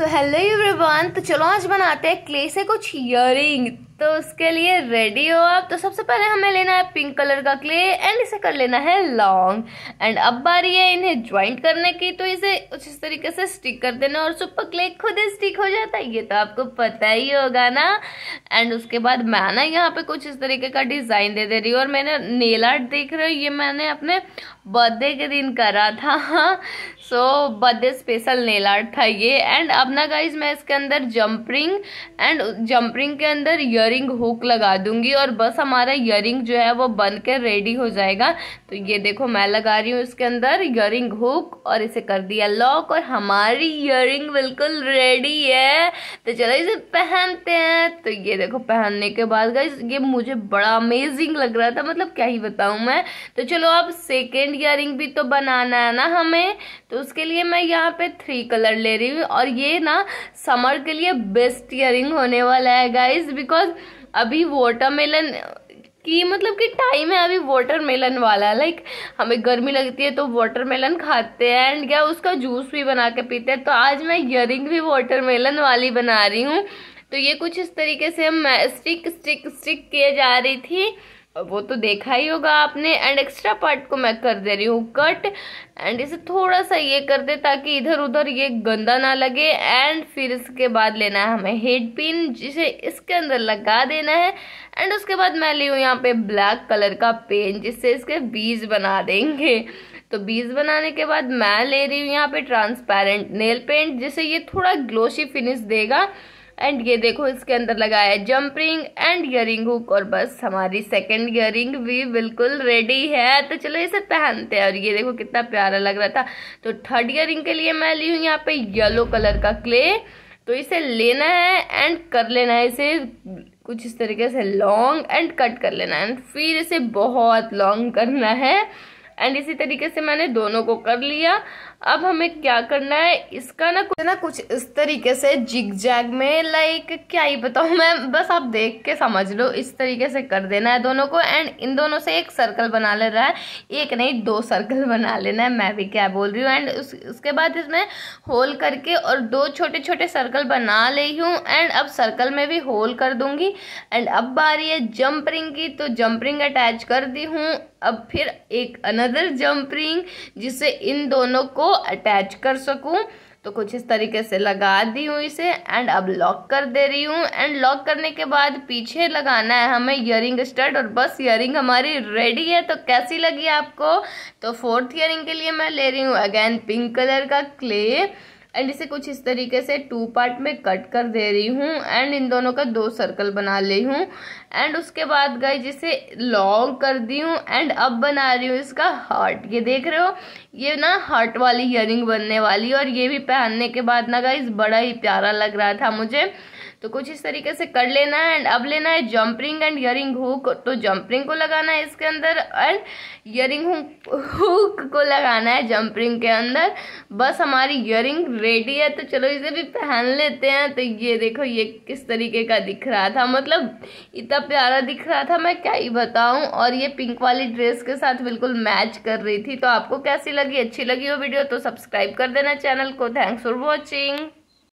तो hello everyone तो चलो आज बनाते हैं क्ले से कुछ इयर तो उसके लिए रेडी हो आप तो सबसे पहले हमें लेना है पिंक कलर का क्ले एंड इसे कर लेना है लॉन्ग एंड अब बारी है इन्हें ज्वाइंट करने की तो इसे इस तरीके से स्टिक कर देना और सुपर क्ले खुद ही स्टिक हो जाता है ये तो आपको पता ही होगा ना एंड उसके बाद मैं ना यहाँ पे कुछ इस तरीके का डिज़ाइन दे दे रही हूँ और मैंने नेल आर्ट देख रही हूँ ये मैंने अपने बर्थडे के दिन करा था so birthday special nail art था ये एंड अब ना गाइज मैं इसके अंदर जंपरिंग एंड जंपरिंग के अंदर इयरिंग हुक लगा दूंगी और बस हमारा इयरिंग जो है वो बन कर रेडी हो जाएगा तो ये देखो मैं लगा रही हूँ इसके अंदर इयरिंग हुक और इसे कर दिया लॉक और हमारी इयरिंग बिल्कुल रेडी है तो चलो इसे पहनते हैं तो ये देखो पहनने के बाद गाइज ये मुझे बड़ा अमेजिंग लग रहा था मतलब क्या ही बताऊँ मैं तो चलो अब सेकेंड इयरिंग भी तो बनाना है ना हमें तो तो उसके लिए मैं यहाँ पे थ्री कलर ले रही हूँ और ये ना समर के लिए बेस्ट ईयरिंग होने वाला है गाइज बिकॉज अभी वाटरमेलन कि मतलब कि टाइम है अभी वाटरमेलन वाला लाइक हमें गर्मी लगती है तो वाटरमेलन खाते हैं एंड क्या उसका जूस भी बना के पीते हैं तो आज मैं इयरिंग भी वाटरमेलन वाली बना रही हूँ तो ये कुछ इस तरीके से मैं स्टिक स्टिक स्टिक किए जा रही थी वो तो देखा ही होगा आपने एंड एक्स्ट्रा पार्ट को मैं कर दे रही हूँ कट एंड इसे थोड़ा सा ये कर दे ताकि इधर उधर ये गंदा ना लगे एंड फिर इसके बाद लेना है हमें हेड पिन जिसे इसके अंदर लगा देना है एंड उसके बाद मैं ली हूँ यहाँ पे ब्लैक कलर का पेन जिससे इसके बीज बना देंगे तो बीज बनाने के बाद मैं ले रही हूँ यहाँ पे ट्रांसपेरेंट नेल पेंट जिससे ये थोड़ा ग्लोशी फिनिश देगा एंड ये देखो इसके अंदर लगाया है jump ring and earring hook और बस हमारी सेकंड रिंग भी बिल्कुल रेडी है तो चलो इसे पहनते हैं और ये देखो कितना प्यारा लग रहा था तो थर्ड रिंग के लिए मैं ली हूँ यहाँ पे येलो कलर का क्ले तो इसे लेना है एंड कर लेना है इसे कुछ इस तरीके से लॉन्ग एंड कट कर लेना है एंड फिर इसे बहुत लॉन्ग करना है एंड इसी तरीके से मैंने दोनों को कर लिया अब हमें क्या करना है इसका ना कुछ ना कुछ इस तरीके से जिग जैग में लाइक क्या ही बताऊँ मैं बस आप देख के समझ लो इस तरीके से कर देना है दोनों को एंड इन दोनों से एक सर्कल बना लेना है एक नहीं दो सर्कल बना लेना है मैं भी क्या बोल रही हूँ एंड उस, उसके बाद इसमें होल करके और दो छोटे छोटे सर्कल बना ली हूँ एंड अब सर्कल में भी होल कर दूंगी एंड अब आ रही है जंप रिंग की तो जंप रिंग अटैच कर दी हूँ अब फिर एक अनदर जंप रिंग जिससे इन दोनों को अटैच कर सकूं तो कुछ इस तरीके से लगा दी हूँ इसे एंड अब लॉक कर दे रही हूँ एंड लॉक करने के बाद पीछे लगाना है हमें ईयरिंग स्टड और बस रिंग हमारी रेडी है तो कैसी लगी आपको तो फोर्थ ईयरिंग के लिए मैं ले रही हूँ अगेन पिंक कलर का क्ले एंड इसे कुछ इस तरीके से टू पार्ट में कट कर दे रही हूँ एंड इन दोनों का दो सर्कल बना ली हूँ एंड उसके बाद गई जिसे लॉन्ग कर दी हूँ एंड अब बना रही हूँ इसका हार्ट ये देख रहे हो ये ना हार्ट वाली इयर बनने वाली और ये भी पहनने के बाद ना गई बड़ा ही प्यारा लग रहा था मुझे तो कुछ इस तरीके से कर लेना है एंड अब लेना है जंपरिंग एंड ईयरिंग हुक तो जंपरिंग को लगाना है इसके अंदर एंड ईयरिंग हुक को लगाना है जंपरिंग के अंदर बस हमारी ईयरिंग रेडी है तो चलो इसे भी पहन लेते हैं तो ये देखो ये किस तरीके का दिख रहा था मतलब इतना प्यारा दिख रहा था मैं क्या ही बताऊँ और ये पिंक वाली ड्रेस के साथ बिल्कुल मैच कर रही थी तो आपको कैसी लगी अच्छी लगी हो वीडियो तो सब्सक्राइब कर देना चैनल को थैंक्स फॉर वॉचिंग